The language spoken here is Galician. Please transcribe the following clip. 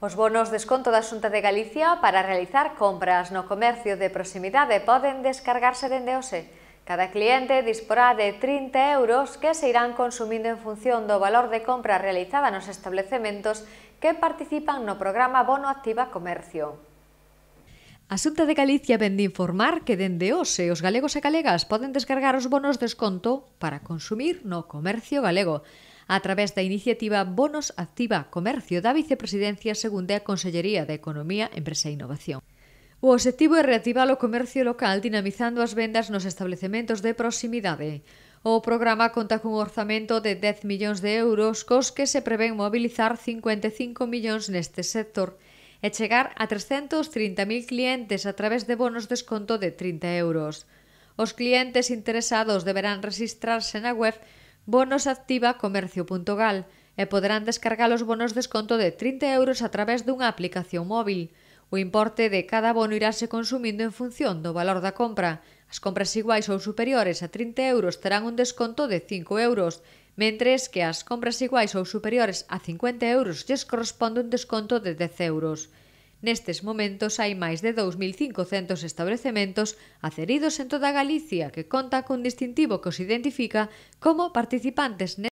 Os bonos desconto da Xunta de Galicia para realizar compras no comercio de proximidade poden descargarse dende hoxe. Cada cliente disporá de 30 euros que se irán consumindo en función do valor de compra realizada nos establecementos que participan no programa Bono Activa Comercio. A Xunta de Galicia ven de informar que dende hoxe os galegos e galegas poden descargar os bonos desconto para consumir no comercio galego a través da iniciativa Bonos Activa Comercio da Vicepresidencia Segunda a Consellería de Economía, Empresa e Innovación. O obxectivo é reactivar o comercio local dinamizando as vendas nos establecementos de proximidade. O programa conta cun orzamento de 10 millóns de euros cos que se prevén mobilizar 55 millóns neste sector e chegar a 330.000 clientes a través de bonos desconto de 30 euros. Os clientes interesados deberán registrarse na web bonos activa comercio.gal e poderán descargar os bonos desconto de 30 euros a través dunha aplicación móvil. O importe de cada bono iráse consumindo en función do valor da compra. As compras iguais ou superiores a 30 euros terán un desconto de 5 euros, mentres que as compras iguais ou superiores a 50 euros lles corresponde un desconto de 10 euros. Nestes momentos hai máis de 2.500 establecementos aceridos en toda Galicia que conta cun distintivo que os identifica como participantes